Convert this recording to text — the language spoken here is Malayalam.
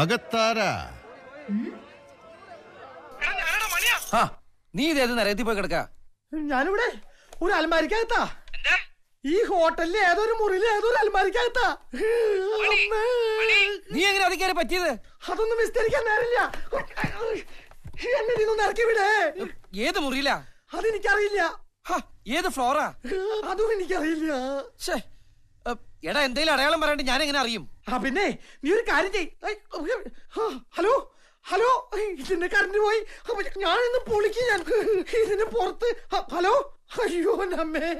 അകത്താരാ ആ നീ ഇതേത് നരകത്തിൽ പോയി കിടക്ക ഞാനിവിടെ ഒരു അലമാരിക്കകത്താ ഈ ഹോട്ടലിലെ ഏതൊരു മുറിയിലെ ഏതൊരു അലമാരിക്കകത്താ നീ എങ്ങനെ അതിക്കാരെ പറ്റിയത് അതൊന്നും വിസ്തരിക്കാൻ നേരില്ല എന്നെ നിന്നൊന്ന് ഇറക്കി വിടേ ഏത് മുറിയിലാ അതെനിക്കറിയില്ല ഏത് ഫ്ലോറാ അതും എനിക്കറിയില്ല എടാ എന്തെങ്കിലും അടയാളം പറയാണ്ട് ഞാൻ എങ്ങനെ അറിയും ആ പിന്നെ നീ ഒരു കാര്യം ചെയ് ഹലോ ഹലോ ഇതിന്റെ കറണ്ട് പോയി ഞാൻ ഇന്ന് പൊളിക്കും ഞാൻ ഇതിന്റെ പുറത്ത് ഹലോ അയ്യോ നമ്മേ